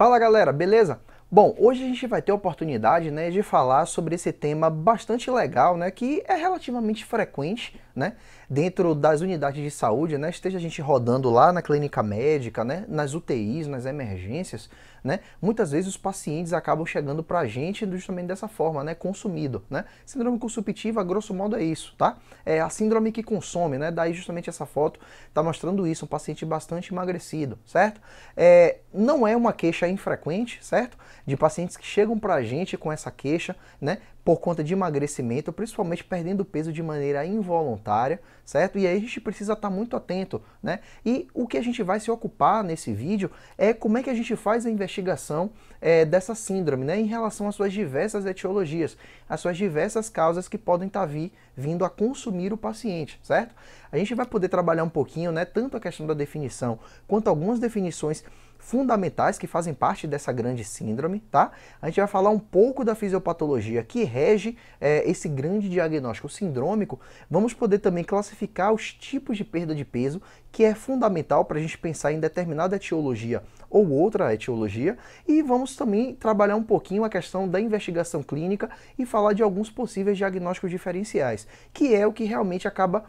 Fala galera, beleza? Bom, hoje a gente vai ter a oportunidade né, de falar sobre esse tema bastante legal, né, que é relativamente frequente né? Dentro das unidades de saúde, né? Esteja a gente rodando lá na clínica médica, né? Nas UTIs, nas emergências, né? Muitas vezes os pacientes acabam chegando para a gente justamente dessa forma, né? Consumido, né? Síndrome consumitiva, grosso modo, é isso, tá? É a síndrome que consome, né? Daí justamente essa foto está mostrando isso, um paciente bastante emagrecido, certo? É, não é uma queixa infrequente, certo? De pacientes que chegam para a gente com essa queixa, né? por conta de emagrecimento, principalmente perdendo peso de maneira involuntária, certo? E aí a gente precisa estar muito atento, né? E o que a gente vai se ocupar nesse vídeo é como é que a gente faz a investigação é, dessa síndrome, né? Em relação às suas diversas etiologias, às suas diversas causas que podem estar tá vi, vindo a consumir o paciente, certo? A gente vai poder trabalhar um pouquinho, né? Tanto a questão da definição quanto algumas definições fundamentais que fazem parte dessa grande síndrome, tá? A gente vai falar um pouco da fisiopatologia que rege é, esse grande diagnóstico sindrômico. Vamos poder também classificar os tipos de perda de peso, que é fundamental para a gente pensar em determinada etiologia ou outra etiologia. E vamos também trabalhar um pouquinho a questão da investigação clínica e falar de alguns possíveis diagnósticos diferenciais, que é o que realmente acaba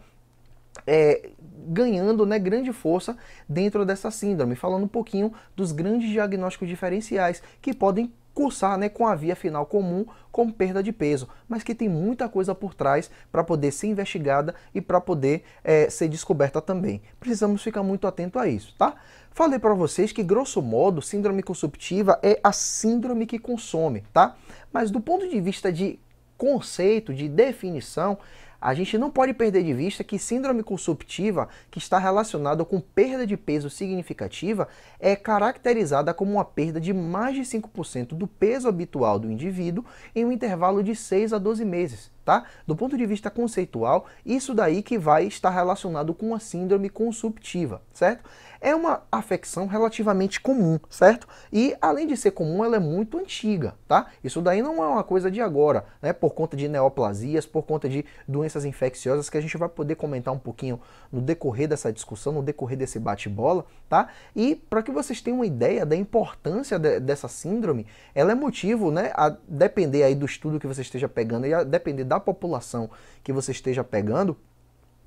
é, ganhando né, grande força dentro dessa síndrome, falando um pouquinho dos grandes diagnósticos diferenciais que podem cursar né, com a via final comum, com perda de peso, mas que tem muita coisa por trás para poder ser investigada e para poder é, ser descoberta também. Precisamos ficar muito atento a isso, tá? Falei para vocês que, grosso modo, síndrome consumptiva é a síndrome que consome, tá? Mas do ponto de vista de conceito, de definição, a gente não pode perder de vista que síndrome consumptiva, que está relacionada com perda de peso significativa, é caracterizada como uma perda de mais de 5% do peso habitual do indivíduo em um intervalo de 6 a 12 meses. Tá? Do ponto de vista conceitual, isso daí que vai estar relacionado com a síndrome consumptiva, certo? É uma afecção relativamente comum, certo? E além de ser comum, ela é muito antiga, tá? Isso daí não é uma coisa de agora, né? Por conta de neoplasias, por conta de doenças infecciosas que a gente vai poder comentar um pouquinho no decorrer dessa discussão, no decorrer desse bate-bola, tá? E para que vocês tenham uma ideia da importância de, dessa síndrome, ela é motivo, né, a depender aí do estudo que você esteja pegando e a depender da população que você esteja pegando,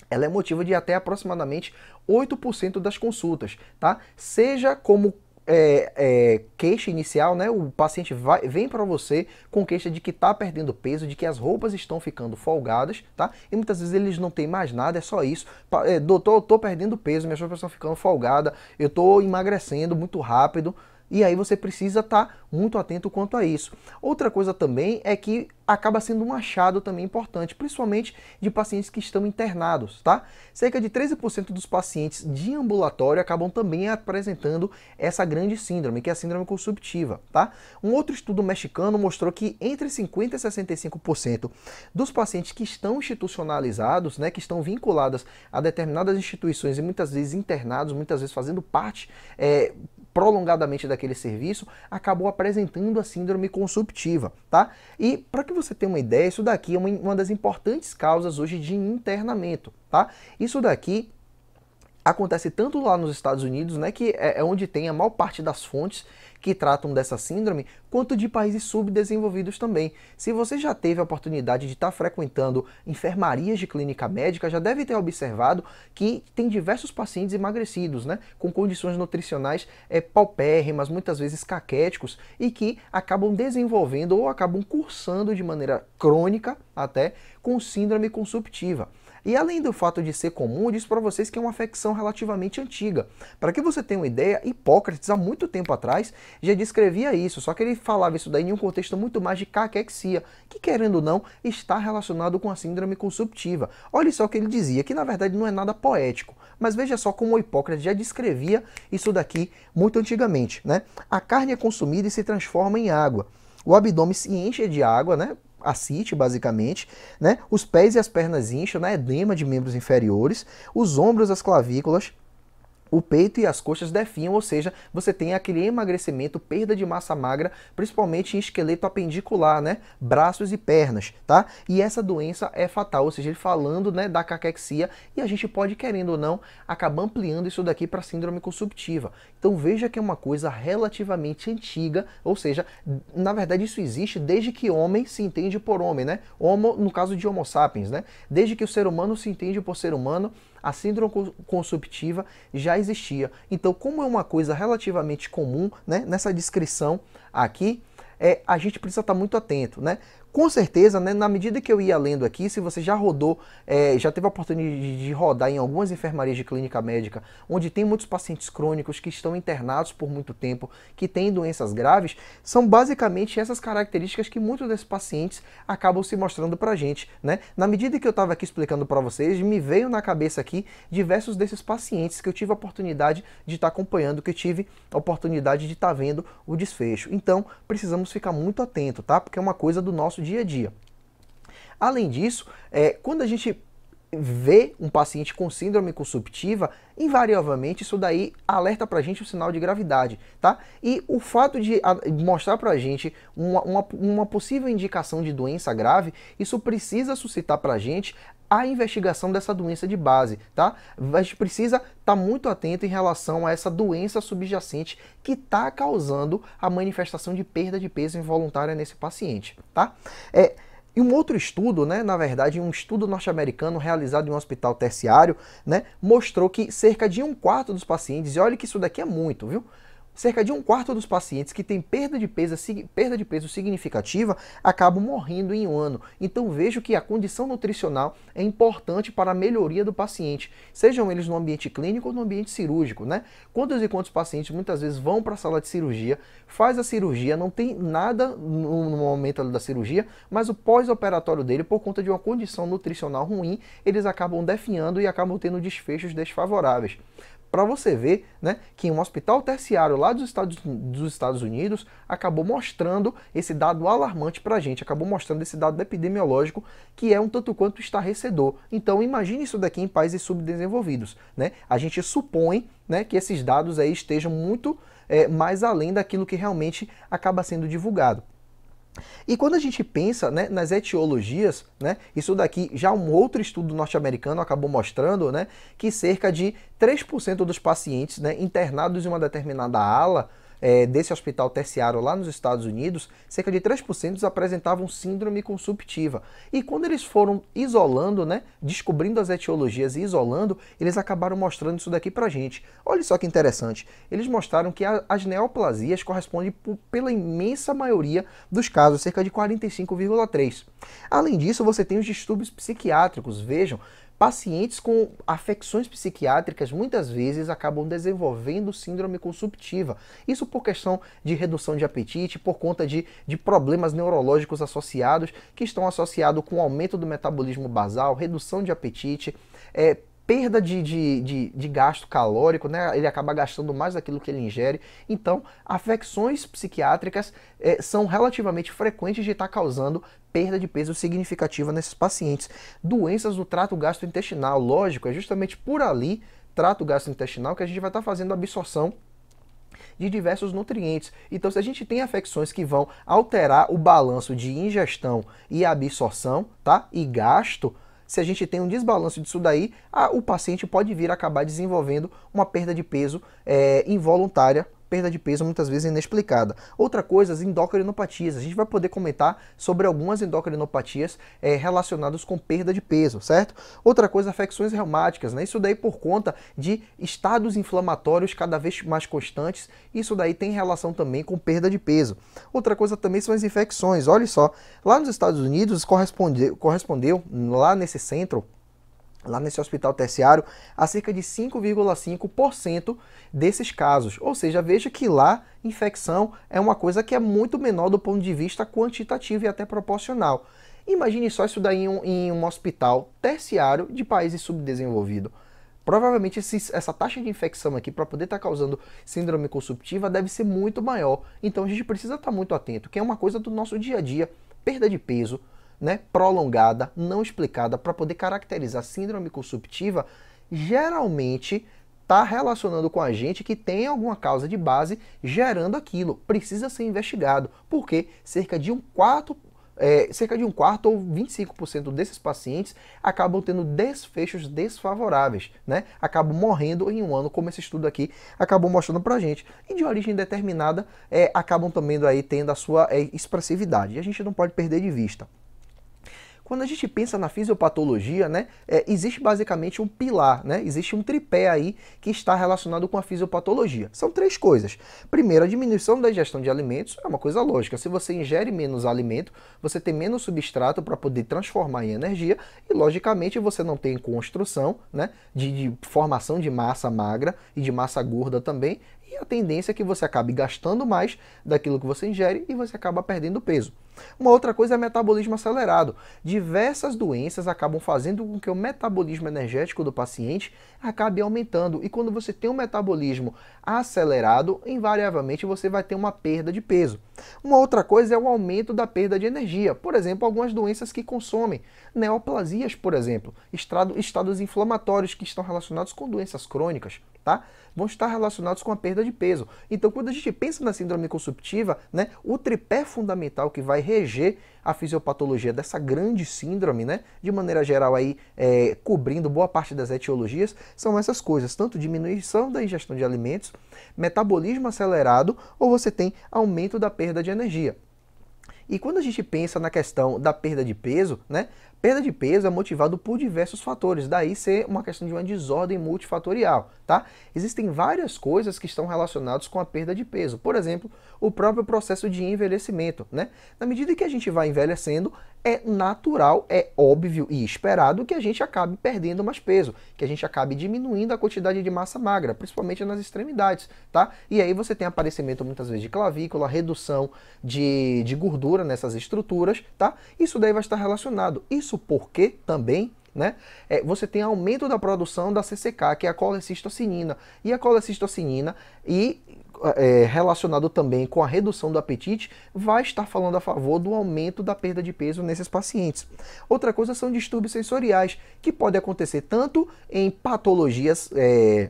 ela é motivo de até aproximadamente 8% das consultas, tá? Seja como é, é, queixa inicial, né? O paciente vai, vem para você com queixa de que está perdendo peso, de que as roupas estão ficando folgadas, tá? E muitas vezes eles não têm mais nada, é só isso. É, doutor, eu tô perdendo peso, minhas roupas estão tá ficando folgadas, eu tô emagrecendo muito rápido. E aí você precisa estar tá muito atento quanto a isso. Outra coisa também é que acaba sendo um achado também importante, principalmente de pacientes que estão internados, tá? Cerca de 13% dos pacientes de ambulatório acabam também apresentando essa grande síndrome, que é a síndrome consumptiva, tá? Um outro estudo mexicano mostrou que entre 50% e 65% dos pacientes que estão institucionalizados, né, que estão vinculados a determinadas instituições e muitas vezes internados, muitas vezes fazendo parte, é, prolongadamente daquele serviço, acabou apresentando a síndrome consumptiva, tá? E para que você tenha uma ideia, isso daqui é uma, uma das importantes causas hoje de internamento, tá? Isso daqui acontece tanto lá nos Estados Unidos, né, que é, é onde tem a maior parte das fontes que tratam dessa síndrome, quanto de países subdesenvolvidos também. Se você já teve a oportunidade de estar tá frequentando enfermarias de clínica médica, já deve ter observado que tem diversos pacientes emagrecidos, né, com condições nutricionais é, paupérrimas, muitas vezes caquéticos, e que acabam desenvolvendo ou acabam cursando de maneira crônica até com síndrome consumptiva. E além do fato de ser comum, eu disse para vocês que é uma afecção relativamente antiga. Para que você tenha uma ideia, Hipócrates, há muito tempo atrás, já descrevia isso, só que ele falava isso daí em um contexto muito mais de caquexia, que querendo ou não, está relacionado com a síndrome consumptiva. Olha só o que ele dizia, que na verdade não é nada poético, mas veja só como Hipócrates já descrevia isso daqui muito antigamente. Né? A carne é consumida e se transforma em água. O abdômen se enche de água, né? ascite, basicamente, né? Os pés e as pernas incham, né? Edema de membros inferiores, os ombros, as clavículas, o peito e as coxas definham, ou seja, você tem aquele emagrecimento, perda de massa magra, principalmente em esqueleto apendicular, né? Braços e pernas, tá? E essa doença é fatal, ou seja, ele falando, né, da caquexia, e a gente pode, querendo ou não, acabar ampliando isso daqui para síndrome consumptiva. Então veja que é uma coisa relativamente antiga, ou seja, na verdade isso existe desde que homem se entende por homem, né? Homo, no caso de Homo sapiens, né? Desde que o ser humano se entende por ser humano, a síndrome consumptiva já existia. Então, como é uma coisa relativamente comum, né, nessa descrição aqui, é, a gente precisa estar muito atento, né? Com certeza, né, na medida que eu ia lendo aqui, se você já rodou, é, já teve a oportunidade de rodar em algumas enfermarias de clínica médica, onde tem muitos pacientes crônicos que estão internados por muito tempo, que têm doenças graves, são basicamente essas características que muitos desses pacientes acabam se mostrando pra gente, né? Na medida que eu estava aqui explicando para vocês, me veio na cabeça aqui diversos desses pacientes que eu tive a oportunidade de estar tá acompanhando, que eu tive a oportunidade de estar tá vendo o desfecho. Então, precisamos ficar muito atento, tá? Porque é uma coisa do nosso dia a dia. Além disso, é, quando a gente vê um paciente com síndrome consumptiva, invariavelmente isso daí alerta para a gente o um sinal de gravidade, tá? E o fato de mostrar para a gente uma, uma, uma, possível indicação de doença grave, isso precisa suscitar para a gente a investigação dessa doença de base, tá? A gente precisa estar tá muito atento em relação a essa doença subjacente que está causando a manifestação de perda de peso involuntária nesse paciente, tá? É, e um outro estudo, né, na verdade, um estudo norte-americano realizado em um hospital terciário, né, mostrou que cerca de um quarto dos pacientes, e olha que isso daqui é muito, viu? Cerca de um quarto dos pacientes que têm perda de peso, perda de peso significativa acabam morrendo em um ano. Então vejo que a condição nutricional é importante para a melhoria do paciente, sejam eles no ambiente clínico ou no ambiente cirúrgico, né? Quantos e quantos pacientes muitas vezes vão para a sala de cirurgia, faz a cirurgia, não tem nada no momento da cirurgia, mas o pós-operatório dele, por conta de uma condição nutricional ruim, eles acabam definhando e acabam tendo desfechos desfavoráveis. Para você ver né, que um hospital terciário lá dos Estados, dos Estados Unidos acabou mostrando esse dado alarmante para a gente, acabou mostrando esse dado epidemiológico que é um tanto quanto estarrecedor. Então imagine isso daqui em países subdesenvolvidos. Né? A gente supõe né, que esses dados aí estejam muito é, mais além daquilo que realmente acaba sendo divulgado. E quando a gente pensa né, nas etiologias, né, isso daqui já um outro estudo norte-americano acabou mostrando né, que cerca de 3% dos pacientes né, internados em uma determinada ala é, desse hospital terciário lá nos Estados Unidos, cerca de 3% apresentavam síndrome consumptiva. E quando eles foram isolando, né, descobrindo as etiologias e isolando, eles acabaram mostrando isso daqui pra gente. Olha só que interessante. Eles mostraram que a, as neoplasias correspondem por, pela imensa maioria dos casos, cerca de 45,3. Além disso, você tem os distúrbios psiquiátricos. Vejam, Pacientes com afecções psiquiátricas muitas vezes acabam desenvolvendo síndrome consumptiva. Isso por questão de redução de apetite, por conta de, de problemas neurológicos associados, que estão associados com aumento do metabolismo basal, redução de apetite, é, perda de, de, de, de, gasto calórico, né? ele acaba gastando mais daquilo que ele ingere. Então, afecções psiquiátricas eh, são relativamente frequentes de estar tá causando perda de peso significativa nesses pacientes. Doenças do trato gastrointestinal, lógico, é justamente por ali, trato gastrointestinal, que a gente vai estar tá fazendo a absorção de diversos nutrientes. Então, se a gente tem afecções que vão alterar o balanço de ingestão e absorção, tá? E gasto, se a gente tem um desbalanço disso daí, a, o paciente pode vir a acabar desenvolvendo uma perda de peso é, involuntária perda de peso muitas vezes inexplicada. Outra coisa, as endocrinopatias. A gente vai poder comentar sobre algumas endocrinopatias é, relacionadas com perda de peso, certo? Outra coisa, afecções reumáticas, né? Isso daí por conta de estados inflamatórios cada vez mais constantes. Isso daí tem relação também com perda de peso. Outra coisa também são as infecções. Olha só, lá nos Estados Unidos correspondeu, correspondeu lá nesse centro lá nesse hospital terciário a cerca de 5,5% desses casos. Ou seja, veja que lá infecção é uma coisa que é muito menor do ponto de vista quantitativo e até proporcional. Imagine só isso daí em um, em um hospital terciário de países subdesenvolvidos. Provavelmente essa taxa de infecção aqui para poder estar tá causando síndrome consumptiva deve ser muito maior. Então a gente precisa estar tá muito atento, que é uma coisa do nosso dia a dia. Perda de peso, né, prolongada, não explicada, para poder caracterizar síndrome consumptiva, geralmente está relacionando com a gente que tem alguma causa de base gerando aquilo. Precisa ser investigado, porque cerca de um quarto, é, cerca de um quarto ou 25% desses pacientes acabam tendo desfechos desfavoráveis, né? Acabam morrendo em um ano, como esse estudo aqui acabou mostrando para a gente. E de origem determinada, é, acabam também aí tendo a sua é, expressividade. E a gente não pode perder de vista. Quando a gente pensa na fisiopatologia, né, é, existe basicamente um pilar, né, existe um tripé aí que está relacionado com a fisiopatologia. São três coisas. Primeiro, a diminuição da ingestão de alimentos é uma coisa lógica. Se você ingere menos alimento, você tem menos substrato para poder transformar em energia e, logicamente, você não tem construção né, de, de formação de massa magra e de massa gorda também, a tendência é que você acabe gastando mais daquilo que você ingere e você acaba perdendo peso. Uma outra coisa é metabolismo acelerado. Diversas doenças acabam fazendo com que o metabolismo energético do paciente acabe aumentando. E quando você tem um metabolismo acelerado, invariavelmente você vai ter uma perda de peso. Uma outra coisa é o aumento da perda de energia. Por exemplo, algumas doenças que consomem. Neoplasias, por exemplo. Estados inflamatórios que estão relacionados com doenças crônicas, tá? vão estar relacionados com a perda de peso. Então, quando a gente pensa na síndrome consumptiva, né, o tripé fundamental que vai reger a fisiopatologia dessa grande síndrome, né, de maneira geral aí é, cobrindo boa parte das etiologias, são essas coisas, tanto diminuição da ingestão de alimentos, metabolismo acelerado ou você tem aumento da perda de energia. E quando a gente pensa na questão da perda de peso, né, perda de peso é motivado por diversos fatores, daí ser uma questão de uma desordem multifatorial, tá? Existem várias coisas que estão relacionadas com a perda de peso. Por exemplo, o próprio processo de envelhecimento, né? Na medida que a gente vai envelhecendo, é natural, é óbvio e esperado que a gente acabe perdendo mais peso, que a gente acabe diminuindo a quantidade de massa magra, principalmente nas extremidades, tá? E aí você tem aparecimento muitas vezes de clavícula, redução de, de gordura nessas estruturas, tá? Isso daí vai estar relacionado. Isso isso porque também né? É, você tem aumento da produção da CCK, que é a colecistocinina. E a colecistocinina, e é, relacionado também com a redução do apetite, vai estar falando a favor do aumento da perda de peso nesses pacientes. Outra coisa são distúrbios sensoriais, que pode acontecer tanto em patologias. É,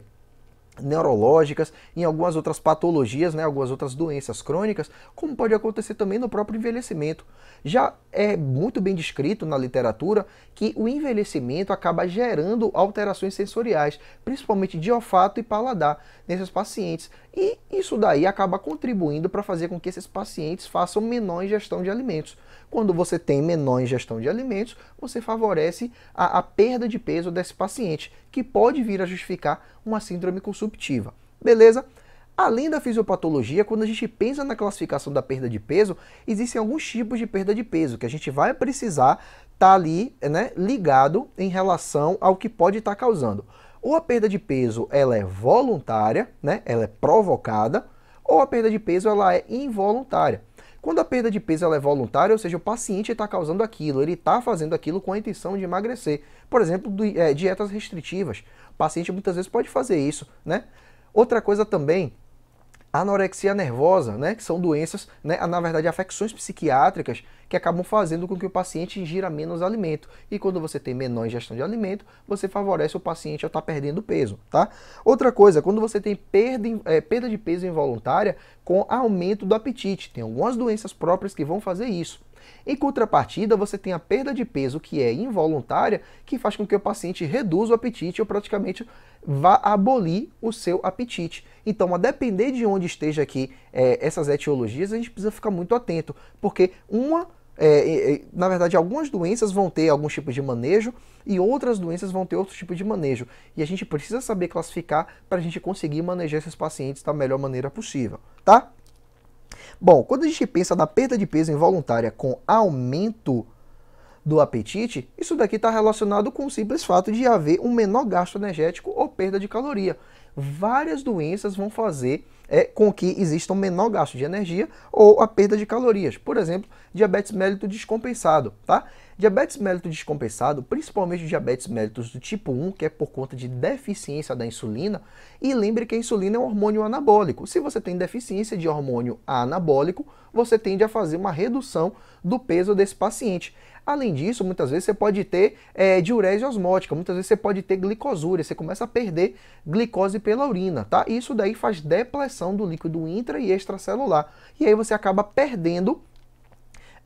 neurológicas, em algumas outras patologias, né, algumas outras doenças crônicas, como pode acontecer também no próprio envelhecimento. Já é muito bem descrito na literatura que o envelhecimento acaba gerando alterações sensoriais, principalmente de olfato e paladar nesses pacientes. E isso daí acaba contribuindo para fazer com que esses pacientes façam menor ingestão de alimentos. Quando você tem menor ingestão de alimentos, você favorece a, a perda de peso desse paciente, que pode vir a justificar uma síndrome consumptiva. Beleza? Além da fisiopatologia, quando a gente pensa na classificação da perda de peso, existem alguns tipos de perda de peso que a gente vai precisar estar tá ali né, ligado em relação ao que pode estar tá causando ou a perda de peso ela é voluntária, né? Ela é provocada, ou a perda de peso ela é involuntária. Quando a perda de peso ela é voluntária, ou seja, o paciente está causando aquilo, ele está fazendo aquilo com a intenção de emagrecer. Por exemplo, eh, dietas restritivas. O paciente muitas vezes pode fazer isso, né? Outra coisa também anorexia nervosa, né, que são doenças, né, na verdade afecções psiquiátricas que acabam fazendo com que o paciente ingira menos alimento. E quando você tem menor ingestão de alimento, você favorece o paciente a estar tá perdendo peso, tá? Outra coisa, quando você tem perda, é, perda de peso involuntária com aumento do apetite, tem algumas doenças próprias que vão fazer isso. Em contrapartida, você tem a perda de peso que é involuntária, que faz com que o paciente reduza o apetite ou praticamente vá abolir o seu apetite. Então, a depender de onde esteja aqui é, essas etiologias, a gente precisa ficar muito atento, porque uma é, é, é na verdade, algumas doenças vão ter algum tipo de manejo e outras doenças vão ter outro tipo de manejo. E a gente precisa saber classificar para a gente conseguir manejar esses pacientes da melhor maneira possível, tá? Bom, quando a gente pensa na perda de peso involuntária com aumento do apetite, isso daqui está relacionado com o simples fato de haver um menor gasto energético ou perda de caloria. Várias doenças vão fazer é, com que exista um menor gasto de energia ou a perda de calorias. Por exemplo, diabetes mellitus descompensado, tá? Diabetes mellitus descompensado, principalmente diabetes mellitus do tipo 1, que é por conta de deficiência da insulina, e lembre que a insulina é um hormônio anabólico. Se você tem deficiência de hormônio anabólico, você tende a fazer uma redução do peso desse paciente. Além disso, muitas vezes você pode ter é, diurese osmótica, muitas vezes você pode ter glicosúria, você começa a perder glicose pela urina, tá? Isso daí faz depleção do líquido intra e extracelular. E aí você acaba perdendo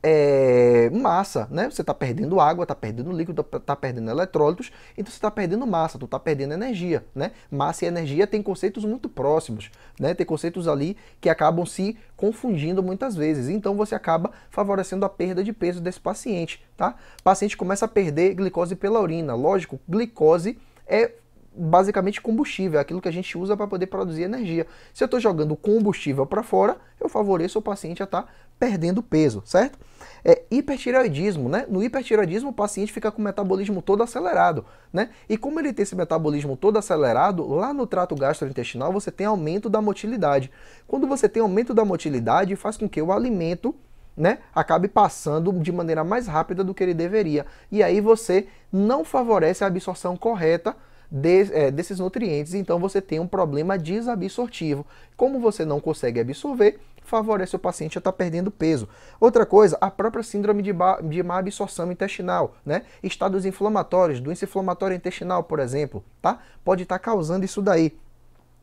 é, massa, né? Você está perdendo água, está perdendo líquido, está tá perdendo eletrólitos, então você está perdendo massa, tu está perdendo energia, né? Massa e energia têm conceitos muito próximos, né? Tem conceitos ali que acabam se confundindo muitas vezes, então você acaba favorecendo a perda de peso desse paciente, tá? O paciente começa a perder glicose pela urina, lógico, glicose é basicamente combustível, é aquilo que a gente usa para poder produzir energia. Se eu estou jogando combustível para fora, eu favoreço o paciente a estar tá perdendo peso, certo? é hipertireoidismo, né? No hipertireoidismo o paciente fica com o metabolismo todo acelerado, né? E como ele tem esse metabolismo todo acelerado, lá no trato gastrointestinal você tem aumento da motilidade. Quando você tem aumento da motilidade, faz com que o alimento né, acabe passando de maneira mais rápida do que ele deveria. E aí você não favorece a absorção correta de, é, desses nutrientes, então você tem um problema desabsortivo. Como você não consegue absorver, favorece o paciente a estar tá perdendo peso. Outra coisa, a própria síndrome de, de má absorção intestinal, né? Estados inflamatórios, doença inflamatória intestinal, por exemplo, tá? Pode estar tá causando isso daí.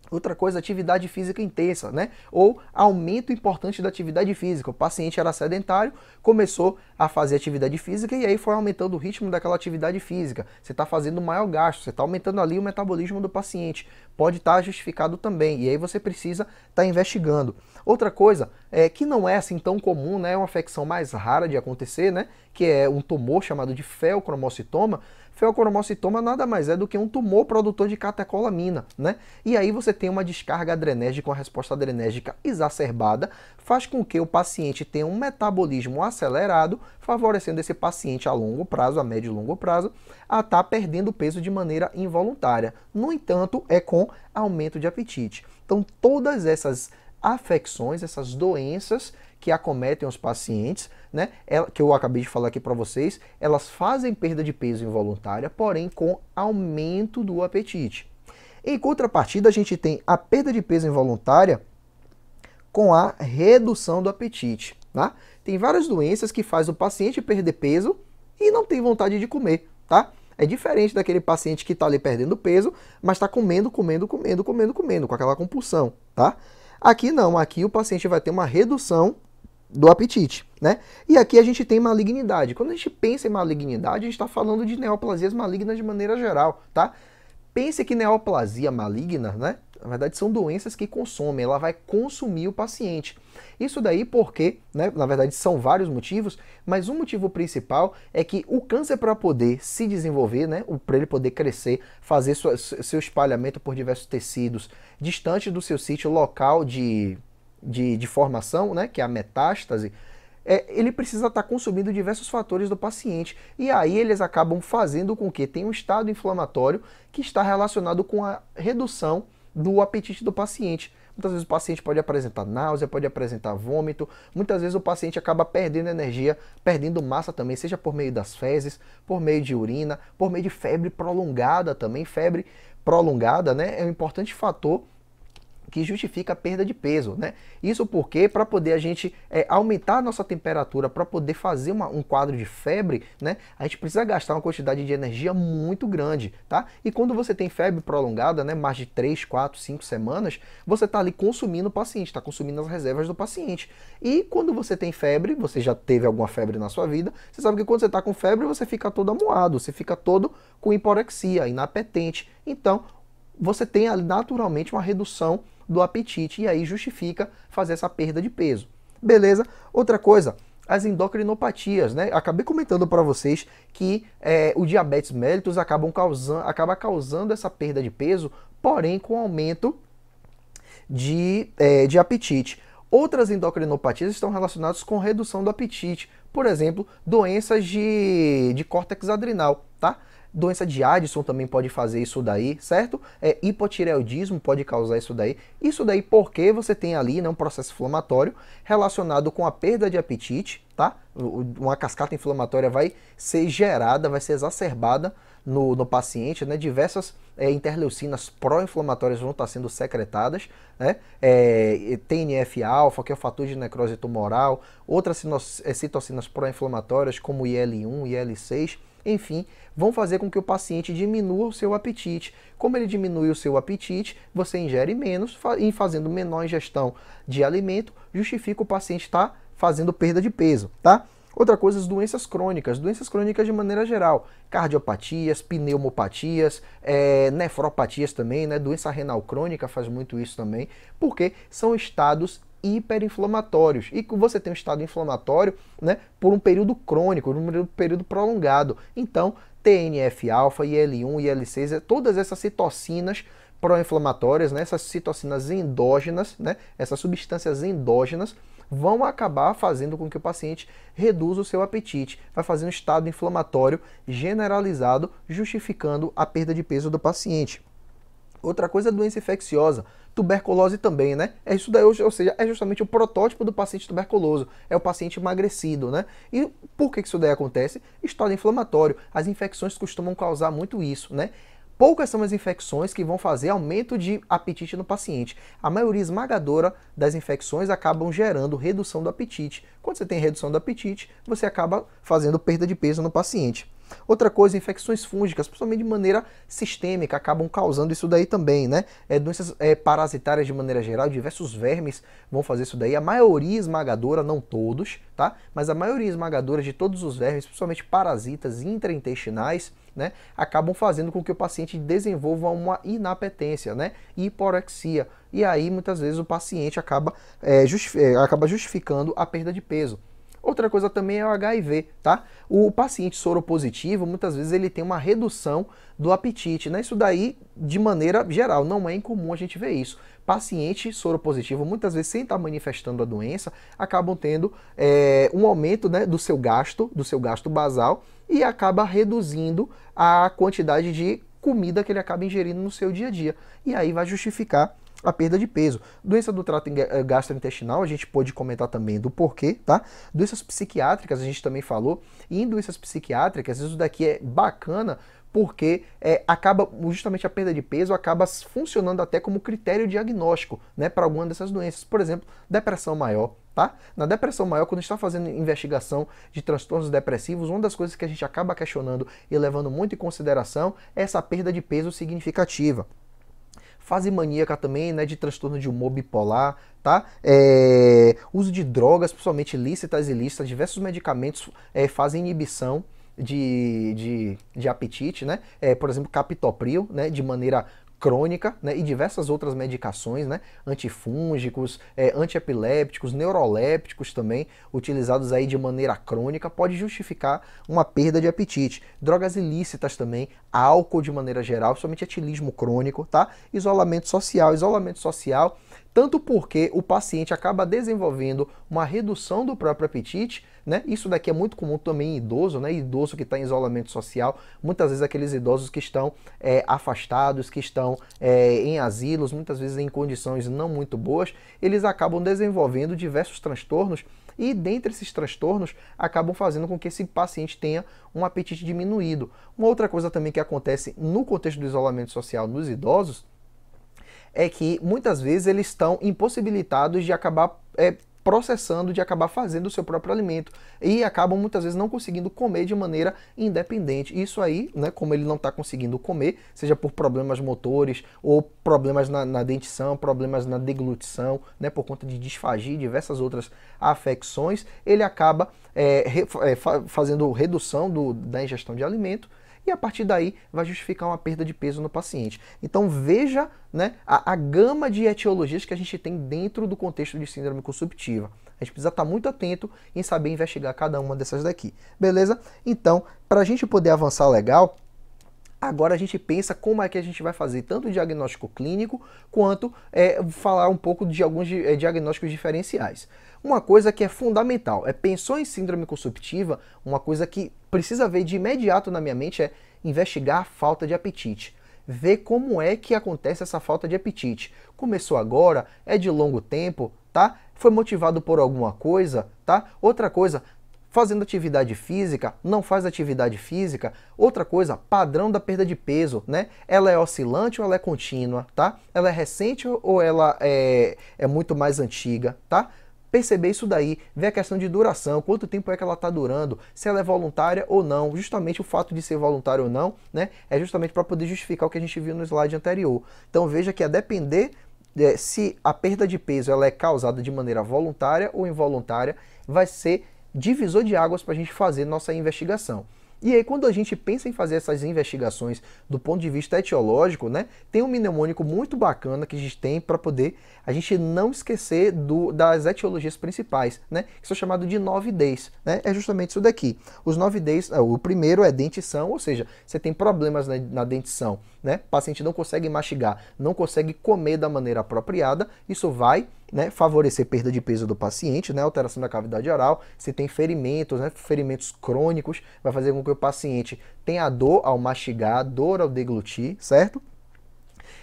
Outra coisa, atividade física intensa, né? Ou aumento importante da atividade física. O paciente era sedentário, começou a fazer atividade física e aí foi aumentando o ritmo daquela atividade física. Você está fazendo maior gasto, você está aumentando ali o metabolismo do paciente. Pode estar tá justificado também. E aí você precisa estar tá investigando. Outra coisa, é, que não é assim tão comum, né? É uma afecção mais rara de acontecer, né? Que é um tumor chamado de feocromocitoma Feocromocitoma nada mais é do que um tumor produtor de catecolamina, né? E aí você tem uma descarga adrenérgica, uma resposta adrenérgica exacerbada, faz com que o paciente tenha um metabolismo acelerado, favorecendo esse paciente a longo prazo, a médio e longo prazo, a estar tá perdendo peso de maneira involuntária. No entanto, é com aumento de apetite. Então, todas essas afecções, essas doenças que acometem os pacientes, né, que eu acabei de falar aqui para vocês, elas fazem perda de peso involuntária, porém com aumento do apetite. Em contrapartida, a gente tem a perda de peso involuntária com a redução do apetite. Tá? Tem várias doenças que fazem o paciente perder peso e não tem vontade de comer, tá? É diferente daquele paciente que está ali perdendo peso, mas está comendo, comendo, comendo, comendo, comendo, com aquela compulsão, tá? Aqui não, aqui o paciente vai ter uma redução do apetite, né? E aqui a gente tem malignidade. Quando a gente pensa em malignidade, a gente está falando de neoplasias malignas de maneira geral, tá? Pense que neoplasia maligna, né? na verdade são doenças que consomem, ela vai consumir o paciente. Isso daí porque, né, na verdade são vários motivos, mas um motivo principal é que o câncer para poder se desenvolver, né, para ele poder crescer, fazer sua, seu espalhamento por diversos tecidos, distante do seu sítio local de, de, de formação, né, que é a metástase, é, ele precisa estar tá consumindo diversos fatores do paciente. E aí eles acabam fazendo com que tenha um estado inflamatório que está relacionado com a redução do apetite do paciente. Muitas vezes o paciente pode apresentar náusea, pode apresentar vômito, muitas vezes o paciente acaba perdendo energia, perdendo massa também, seja por meio das fezes, por meio de urina, por meio de febre prolongada também. Febre prolongada né, é um importante fator que justifica a perda de peso, né? Isso porque para poder a gente é, aumentar a nossa temperatura, para poder fazer uma, um quadro de febre, né? A gente precisa gastar uma quantidade de energia muito grande, tá? E quando você tem febre prolongada, né? Mais de 3, 4, 5 semanas, você está ali consumindo o paciente, está consumindo as reservas do paciente. E quando você tem febre, você já teve alguma febre na sua vida, você sabe que quando você está com febre, você fica todo amuado, você fica todo com hiporexia, inapetente. Então, você tem naturalmente uma redução do apetite e aí justifica fazer essa perda de peso. Beleza? Outra coisa, as endocrinopatias, né? Acabei comentando para vocês que é, o diabetes mellitus acabam causando, acaba causando essa perda de peso, porém com aumento de, é, de apetite. Outras endocrinopatias estão relacionadas com redução do apetite, por exemplo, doenças de, de córtex adrenal, tá? Doença de Addison também pode fazer isso daí, certo? É, hipotireoidismo pode causar isso daí. Isso daí porque você tem ali né, um processo inflamatório relacionado com a perda de apetite, tá? Uma cascata inflamatória vai ser gerada, vai ser exacerbada no, no paciente, né? Diversas é, interleucinas pró-inflamatórias vão estar sendo secretadas, né? É, TNF-alfa, que é o fator de necrose tumoral, outras é, citocinas pró-inflamatórias como IL-1, IL-6, enfim, vão fazer com que o paciente diminua o seu apetite. Como ele diminui o seu apetite, você ingere menos, e fazendo menor ingestão de alimento, justifica o paciente estar tá fazendo perda de peso, tá? Outra coisa, as doenças crônicas. Doenças crônicas de maneira geral. Cardiopatias, pneumopatias, é, nefropatias também, né? Doença renal crônica faz muito isso também, porque são estados hiperinflamatórios. E que você tem um estado inflamatório né, por um período crônico, por um período prolongado. Então, TNF-alfa, IL-1, IL-6, é todas essas citocinas pró-inflamatórias, né, essas citocinas endógenas, né, essas substâncias endógenas, vão acabar fazendo com que o paciente reduza o seu apetite, vai fazer um estado inflamatório generalizado, justificando a perda de peso do paciente. Outra coisa é doença infecciosa, tuberculose também, né? É isso daí, ou seja, é justamente o protótipo do paciente tuberculoso, é o paciente emagrecido, né? E por que isso daí acontece? História inflamatório. As infecções costumam causar muito isso, né? Poucas são as infecções que vão fazer aumento de apetite no paciente. A maioria esmagadora das infecções acabam gerando redução do apetite. Quando você tem redução do apetite, você acaba fazendo perda de peso no paciente. Outra coisa, infecções fúngicas, principalmente de maneira sistêmica, acabam causando isso daí também, né? É, doenças é, parasitárias de maneira geral, diversos vermes vão fazer isso daí. A maioria esmagadora, não todos, tá? Mas a maioria esmagadora de todos os vermes, principalmente parasitas intraintestinais, né, acabam fazendo com que o paciente desenvolva uma inapetência, né, hiporexia. E aí, muitas vezes, o paciente acaba, é, é acaba justificando a perda de peso. Outra coisa também é o HIV, tá? O paciente soropositivo, muitas vezes ele tem uma redução do apetite, né? Isso daí de maneira geral, não é incomum a gente ver isso. Paciente soropositivo, muitas vezes sem estar manifestando a doença, acabam tendo é, um aumento né, do seu gasto, do seu gasto basal, e acaba reduzindo a quantidade de comida que ele acaba ingerindo no seu dia a dia. E aí vai justificar a perda de peso. Doença do trato eh, gastrointestinal, a gente pôde comentar também do porquê, tá? Doenças psiquiátricas, a gente também falou. E em doenças psiquiátricas, isso daqui é bacana porque é, acaba justamente a perda de peso acaba funcionando até como critério diagnóstico, né, para alguma dessas doenças. Por exemplo, depressão maior, tá? Na depressão maior, quando está fazendo investigação de transtornos depressivos, uma das coisas que a gente acaba questionando e levando muito em consideração é essa perda de peso significativa fase maníaca também, né, de transtorno de humor bipolar, tá? É, uso de drogas, principalmente lícitas e ilícitas, diversos medicamentos é, fazem inibição de, de, de apetite, né? É, por exemplo, captopril, né, de maneira crônica né, e diversas outras medicações, né, antifúngicos, é, antiepilépticos, neurolépticos também, utilizados aí de maneira crônica, pode justificar uma perda de apetite. Drogas ilícitas também, álcool de maneira geral, somente etilismo crônico, tá? Isolamento social, isolamento social tanto porque o paciente acaba desenvolvendo uma redução do próprio apetite, né? Isso daqui é muito comum também em idoso, né? Idoso que está em isolamento social, muitas vezes aqueles idosos que estão é, afastados, que estão é, em asilos, muitas vezes em condições não muito boas, eles acabam desenvolvendo diversos transtornos e dentre esses transtornos acabam fazendo com que esse paciente tenha um apetite diminuído. Uma outra coisa também que acontece no contexto do isolamento social nos idosos é que muitas vezes eles estão impossibilitados de acabar é, processando, de acabar fazendo o seu próprio alimento e acabam muitas vezes não conseguindo comer de maneira independente. Isso aí, né, como ele não está conseguindo comer, seja por problemas motores ou problemas na, na, dentição, problemas na deglutição, né, por conta de disfagia e diversas outras afecções, ele acaba é, re, é, fazendo redução do, da ingestão de alimento e a partir daí vai justificar uma perda de peso no paciente. Então veja né, a, a gama de etiologias que a gente tem dentro do contexto de síndrome consumptiva. A gente precisa estar muito atento em saber investigar cada uma dessas daqui, beleza? Então, para a gente poder avançar legal, Agora a gente pensa como é que a gente vai fazer tanto o diagnóstico clínico quanto é, falar um pouco de alguns é, diagnósticos diferenciais. Uma coisa que é fundamental é pensou em síndrome consumptiva, uma coisa que precisa ver de imediato na minha mente é investigar a falta de apetite ver como é que acontece essa falta de apetite. Começou agora, é de longo tempo, tá? Foi motivado por alguma coisa, tá? Outra coisa, Fazendo atividade física, não faz atividade física. Outra coisa, padrão da perda de peso, né? Ela é oscilante ou ela é contínua, tá? Ela é recente ou ela é, é muito mais antiga, tá? perceber isso daí, ver a questão de duração, quanto tempo é que ela está durando, se ela é voluntária ou não. Justamente o fato de ser voluntária ou não, né, é justamente para poder justificar o que a gente viu no slide anterior. Então veja que a depender é, se a perda de peso ela é causada de maneira voluntária ou involuntária, vai ser divisor de águas para a gente fazer nossa investigação. E aí, quando a gente pensa em fazer essas investigações do ponto de vista etiológico, né, tem um mnemônico muito bacana que a gente tem para poder a gente não esquecer do, das etiologias principais, né, que são chamados de nove Ds. Né, é justamente isso daqui. Os nove Ds, é, o primeiro é dentição, ou seja, você tem problemas na, na dentição, né, o paciente não consegue mastigar, não consegue comer da maneira apropriada, isso vai né, favorecer perda de peso do paciente, né, alteração da cavidade oral, se tem ferimentos, né, ferimentos crônicos, vai fazer com que o paciente tenha dor ao mastigar, dor ao deglutir, certo?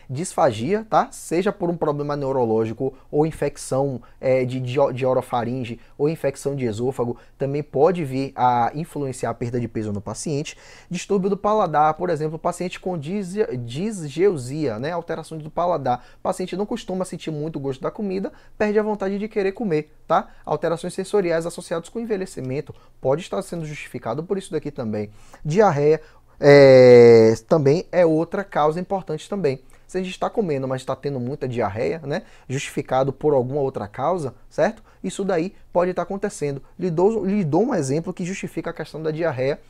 disfagia, tá? Seja por um problema neurológico ou infecção é, de, de orofaringe ou infecção de esôfago, também pode vir a influenciar a perda de peso no paciente. Distúrbio do paladar, por exemplo, paciente com disgeusia, né? Alteração do paladar. O paciente não costuma sentir muito o gosto da comida, perde a vontade de querer comer, tá? Alterações sensoriais associadas com envelhecimento pode estar sendo justificado por isso daqui também. Diarreia é, também é outra causa importante também se a gente está comendo, mas está tendo muita diarreia, né? Justificado por alguma outra causa, certo? Isso daí pode estar tá acontecendo. Lhe dou, lhe dou um exemplo que justifica a questão da diarreia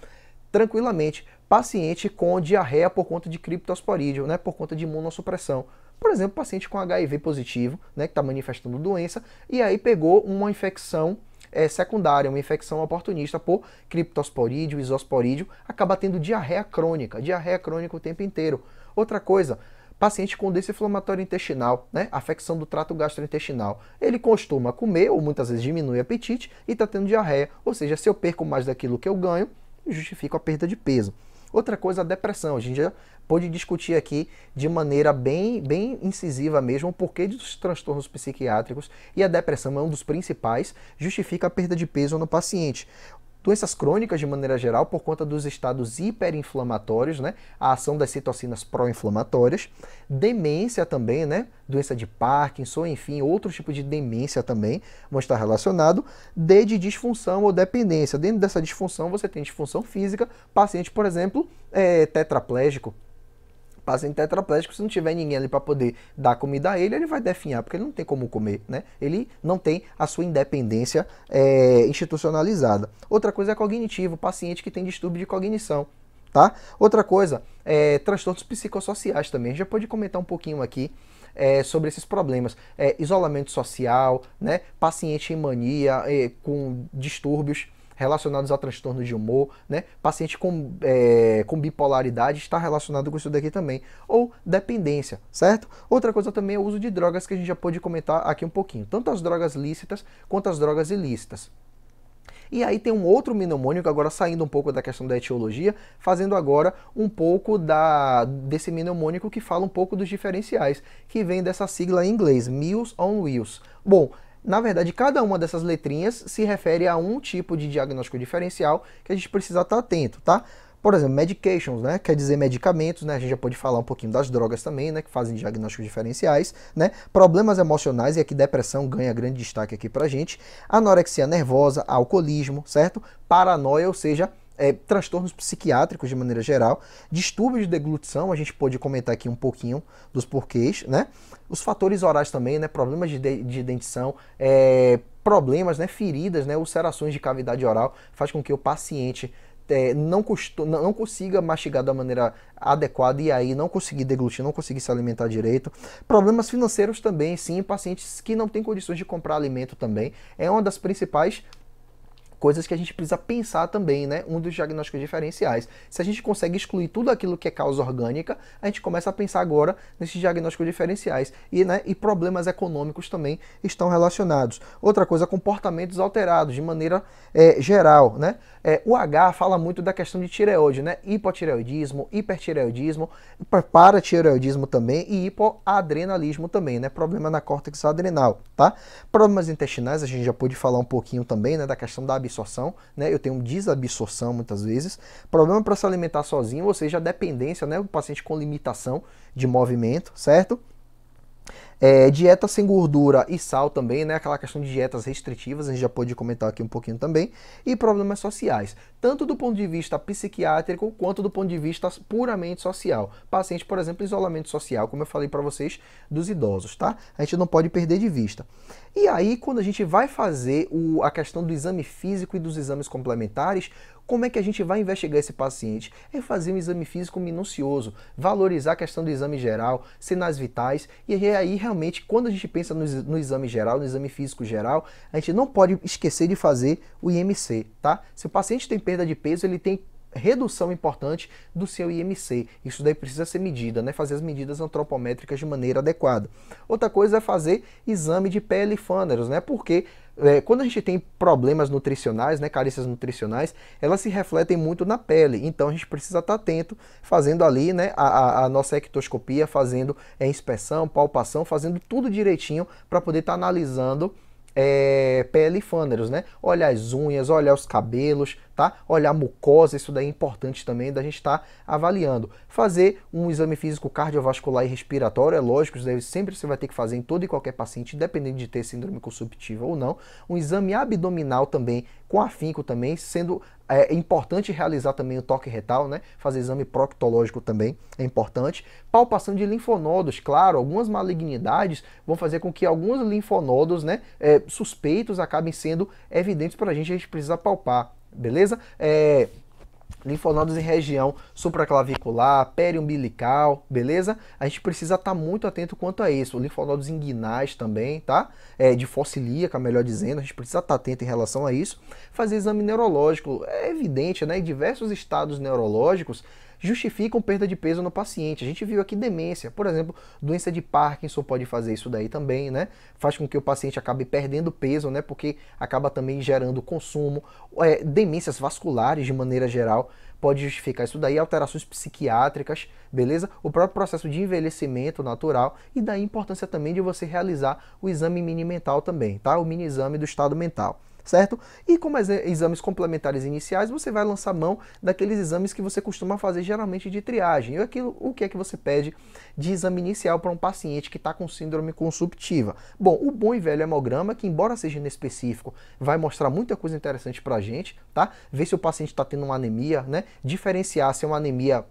tranquilamente. Paciente com diarreia por conta de criptosporídeo, né? Por conta de imunossupressão. Por exemplo, paciente com HIV positivo, né? Que está manifestando doença e aí pegou uma infecção é, secundária, uma infecção oportunista por criptosporídeo, isosporídeo, acaba tendo diarreia crônica, diarreia crônica o tempo inteiro. Outra coisa, paciente com desinflamatório intestinal, né, afecção do trato gastrointestinal, ele costuma comer ou muitas vezes diminui o apetite e está tendo diarreia, ou seja, se eu perco mais daquilo que eu ganho, justifica a perda de peso. Outra coisa, a depressão. A gente já pôde discutir aqui de maneira bem, bem incisiva mesmo o porquê dos transtornos psiquiátricos e a depressão é um dos principais, justifica a perda de peso no paciente. Doenças crônicas, de maneira geral, por conta dos estados hiperinflamatórios, né? A ação das citocinas pró-inflamatórias. Demência também, né? Doença de Parkinson, enfim, outro tipo de demência também vão estar relacionado. D de disfunção ou dependência. Dentro dessa disfunção, você tem disfunção física. Paciente, por exemplo, é tetraplégico, paciente tetraplégico, se não tiver ninguém ali para poder dar comida a ele, ele vai definhar, porque ele não tem como comer, né? Ele não tem a sua independência é, institucionalizada. Outra coisa é cognitivo, paciente que tem distúrbio de cognição. Tá? Outra coisa, é, transtornos psicossociais também. já pode comentar um pouquinho aqui é, sobre esses problemas. É, isolamento social, né? paciente em mania, com distúrbios relacionados a transtorno de humor, né? Paciente com, é, com bipolaridade está relacionado com isso daqui também. Ou dependência, certo? Outra coisa também é o uso de drogas, que a gente já pôde comentar aqui um pouquinho. Tanto as drogas lícitas quanto as drogas ilícitas. E aí tem um outro mnemônico, agora saindo um pouco da questão da etiologia, fazendo agora um pouco da, desse mnemônico que fala um pouco dos diferenciais, que vem dessa sigla em inglês, Meals on Wheels. Bom, na verdade, cada uma dessas letrinhas se refere a um tipo de diagnóstico diferencial que a gente precisa estar atento, tá? Por exemplo, medications, né? Quer dizer medicamentos, né? A gente já pode falar um pouquinho das drogas também, né? Que fazem diagnósticos diferenciais, né? Problemas emocionais, e aqui depressão ganha grande destaque aqui pra gente. Anorexia nervosa, alcoolismo, certo? Paranoia, ou seja, é, transtornos psiquiátricos de maneira geral, distúrbios de deglutição, a gente pode comentar aqui um pouquinho dos porquês, né? Os fatores orais também, né? Problemas de, de, de dentição, é, problemas, né? Feridas, né? Ulcerações de cavidade oral, faz com que o paciente é, não, costu, não, não consiga mastigar da maneira adequada e aí não conseguir deglutir, não conseguir se alimentar direito. Problemas financeiros também, sim, pacientes que não têm condições de comprar alimento também. É uma das principais coisas que a gente precisa pensar também, né? Um dos diagnósticos diferenciais. Se a gente consegue excluir tudo aquilo que é causa orgânica, a gente começa a pensar agora nesses diagnósticos diferenciais. E, né, e problemas econômicos também estão relacionados. Outra coisa, comportamentos alterados de maneira é, geral, né? É, o H fala muito da questão de tireoide, né? Hipotireoidismo, hipertireoidismo, paratireoidismo também e hipoadrenalismo também, né? Problema na córtex adrenal, tá? Problemas intestinais, a gente já pôde falar um pouquinho também, né? Da questão da absorção absorção, né? Eu tenho desabsorção muitas vezes. Problema para se alimentar sozinho, ou seja, dependência, né? O paciente com limitação de movimento, certo? É, dieta sem gordura e sal também, né? Aquela questão de dietas restritivas, a gente já pode comentar aqui um pouquinho também. E problemas sociais, tanto do ponto de vista psiquiátrico quanto do ponto de vista puramente social. Paciente, por exemplo, isolamento social, como eu falei para vocês, dos idosos, tá? A gente não pode perder de vista. E aí, quando a gente vai fazer o, a questão do exame físico e dos exames complementares, como é que a gente vai investigar esse paciente? É fazer um exame físico minucioso, valorizar a questão do exame geral, sinais vitais, e é aí realmente, quando a gente pensa no, exame geral, no exame físico geral, a gente não pode esquecer de fazer o IMC, tá? Se o paciente tem perda de peso, ele tem redução importante do seu IMC. Isso daí precisa ser medida, né? Fazer as medidas antropométricas de maneira adequada. Outra coisa é fazer exame de pele fâneros, né? Porque é, quando a gente tem problemas nutricionais, né, carências nutricionais, elas se refletem muito na pele. Então a gente precisa estar atento, fazendo ali né, a, a nossa ectoscopia, fazendo é, inspeção, palpação, fazendo tudo direitinho para poder estar analisando é, pele e fâneros, né? Olhar as unhas, olhar os cabelos, tá? Olhar mucosa, isso daí é importante também da gente estar tá avaliando. Fazer um exame físico cardiovascular e respiratório, é lógico, isso deve sempre você vai ter que fazer em todo e qualquer paciente, independente de ter síndrome consumptiva ou não. Um exame abdominal também, com afinco também, sendo é importante realizar também o toque retal, né? Fazer exame proctológico também é importante. Palpação de linfonodos, claro, algumas malignidades vão fazer com que alguns linfonodos, né, é, suspeitos acabem sendo evidentes para a gente, a gente precisa palpar beleza? É, linfonodos em região supraclavicular, periumbilical, beleza? A gente precisa estar tá muito atento quanto a isso. Linfonodos inguinais também, tá? É, de fossilíaca, melhor dizendo, a gente precisa estar tá atento em relação a isso. Fazer exame neurológico, é evidente, né? Em diversos estados neurológicos, justificam perda de peso no paciente. A gente viu aqui demência, por exemplo, doença de Parkinson pode fazer isso daí também, né? Faz com que o paciente acabe perdendo peso, né? Porque acaba também gerando consumo. É, demências vasculares, de maneira geral, pode justificar isso daí, alterações psiquiátricas, beleza? O próprio processo de envelhecimento natural e da importância também de você realizar o exame mini mental também, tá? O mini exame do estado mental certo? E como exames complementares iniciais, você vai lançar mão daqueles exames que você costuma fazer geralmente de triagem. E aquilo, o que é que você pede de exame inicial para um paciente que está com síndrome consumptiva? Bom, o bom e velho hemograma, que embora seja inespecífico, vai mostrar muita coisa interessante para a gente, tá? Ver se o paciente está tendo uma anemia, né? Diferenciar se é uma anemia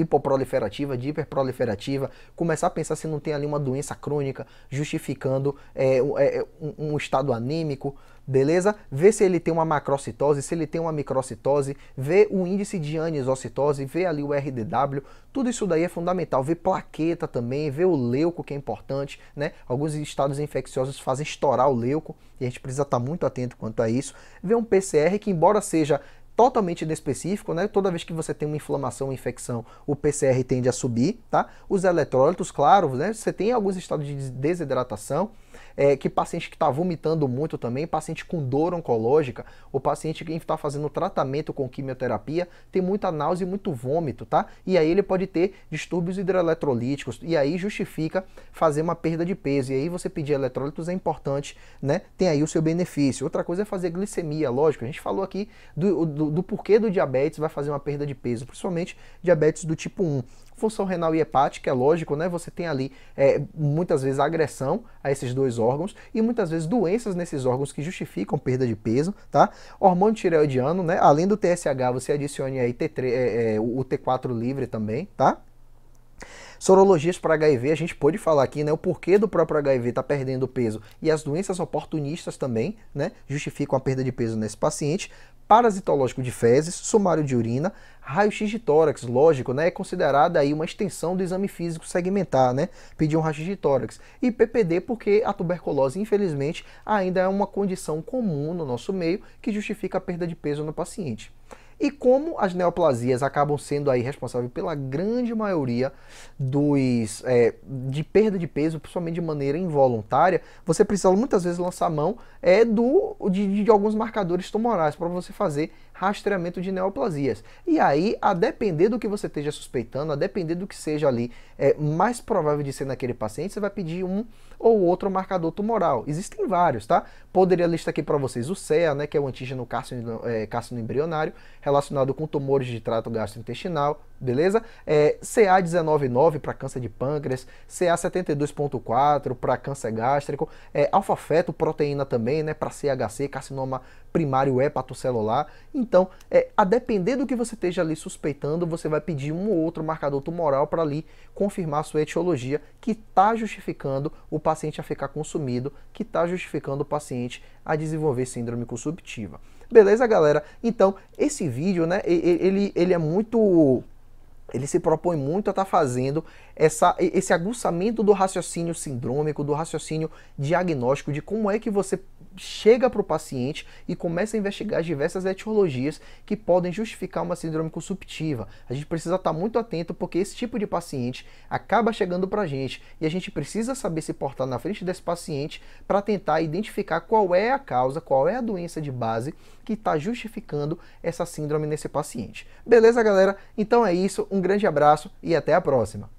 hipoproliferativa, de hiperproliferativa, começar a pensar se não tem ali uma doença crônica justificando é, é, é um, um estado anímico, beleza? Ver se ele tem uma macrocitose, se ele tem uma microcitose, ver o índice de anisocitose, ver ali o RDW, tudo isso daí é fundamental. Ver plaqueta também, ver o leuco que é importante, né? Alguns estados infecciosos fazem estourar o leuco e a gente precisa estar muito atento quanto a isso. Ver um PCR que embora seja totalmente inespecífico, né? Toda vez que você tem uma inflamação, uma infecção, o PCR tende a subir, tá? Os eletrólitos, claro, né? Você tem alguns estados de desidratação, é, que paciente que está vomitando muito também, paciente com dor oncológica, o paciente que está fazendo tratamento com quimioterapia, tem muita náusea e muito vômito, tá? E aí ele pode ter distúrbios hidroeletrolíticos, e aí justifica fazer uma perda de peso, e aí você pedir eletrólitos é importante, né? Tem aí o seu benefício. Outra coisa é fazer glicemia, lógico, a gente falou aqui do, do, do porquê do diabetes vai fazer uma perda de peso, principalmente diabetes do tipo 1. Função renal e hepática, é lógico, né? Você tem ali é, muitas vezes agressão a esses dois órgãos e muitas vezes doenças nesses órgãos que justificam perda de peso, tá? Hormônio tireoidiano, né? Além do TSH, você adicione aí T3, é, é, o T4 livre também, tá? Sorologias para HIV, a gente pode falar aqui, né? O porquê do próprio HIV está perdendo peso e as doenças oportunistas também, né? Justificam a perda de peso nesse paciente. Parasitológico de fezes, sumário de urina, raio-x de tórax, lógico, né? É considerada aí uma extensão do exame físico segmentar, né? Pedir um raio-x de tórax. E PPD, porque a tuberculose, infelizmente, ainda é uma condição comum no nosso meio que justifica a perda de peso no paciente e como as neoplasias acabam sendo aí responsáveis pela grande maioria dos é, de perda de peso, principalmente de maneira involuntária, você precisa muitas vezes lançar mão é do de, de alguns marcadores tumorais para você fazer rastreamento de neoplasias. E aí, a depender do que você esteja suspeitando, a depender do que seja ali é, mais provável de ser naquele paciente, você vai pedir um ou outro marcador tumoral. Existem vários, tá? Poderia listar aqui para vocês o CEA, né, que é o antígeno carcino, é, embrionário, relacionado com tumores de trato gastrointestinal, beleza? É, CA199 para câncer de pâncreas, CA72.4 para câncer gástrico, é, alfa-feto proteína também, né, para CHC, carcinoma primário hepatocelular. Então, então, é, a depender do que você esteja ali suspeitando, você vai pedir um ou outro marcador tumoral para ali confirmar sua etiologia que está justificando o paciente a ficar consumido, que está justificando o paciente a desenvolver síndrome consumptiva. Beleza, galera? Então, esse vídeo, né, ele, ele é muito ele se propõe muito a estar tá fazendo essa, esse aguçamento do raciocínio sindrômico, do raciocínio diagnóstico, de como é que você chega para o paciente e começa a investigar as diversas etiologias que podem justificar uma síndrome consumptiva. A gente precisa estar tá muito atento porque esse tipo de paciente acaba chegando para a gente e a gente precisa saber se portar na frente desse paciente para tentar identificar qual é a causa, qual é a doença de base que está justificando essa síndrome nesse paciente. Beleza, galera? Então é isso. Um grande abraço e até a próxima.